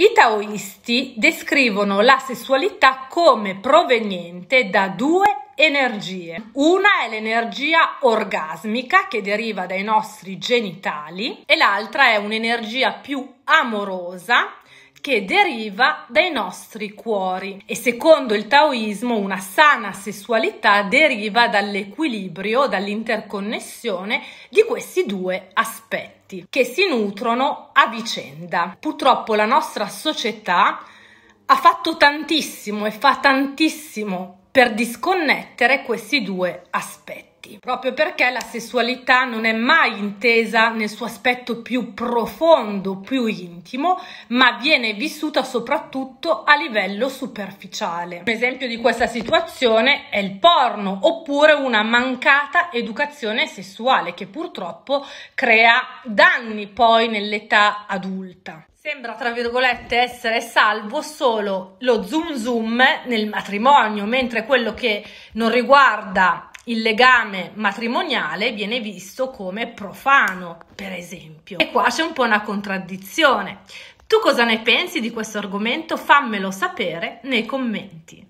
I taoisti descrivono la sessualità come proveniente da due energie. Una è l'energia orgasmica che deriva dai nostri genitali e l'altra è un'energia più amorosa che deriva dai nostri cuori e secondo il taoismo una sana sessualità deriva dall'equilibrio, dall'interconnessione di questi due aspetti che si nutrono a vicenda. Purtroppo la nostra società ha fatto tantissimo e fa tantissimo per disconnettere questi due aspetti soggetti, proprio perché la sessualità non è mai intesa nel suo aspetto più profondo, più intimo, ma viene vissuta soprattutto a livello superficiale. Un esempio di questa situazione è il porno, oppure una mancata educazione sessuale che purtroppo crea danni poi nell'età adulta sembra tra virgolette essere salvo solo lo zoom zoom nel matrimonio, mentre quello che non riguarda il legame matrimoniale viene visto come profano, per esempio. E qua c'è un po' una contraddizione. Tu cosa ne pensi di questo argomento? Fammelo sapere nei commenti.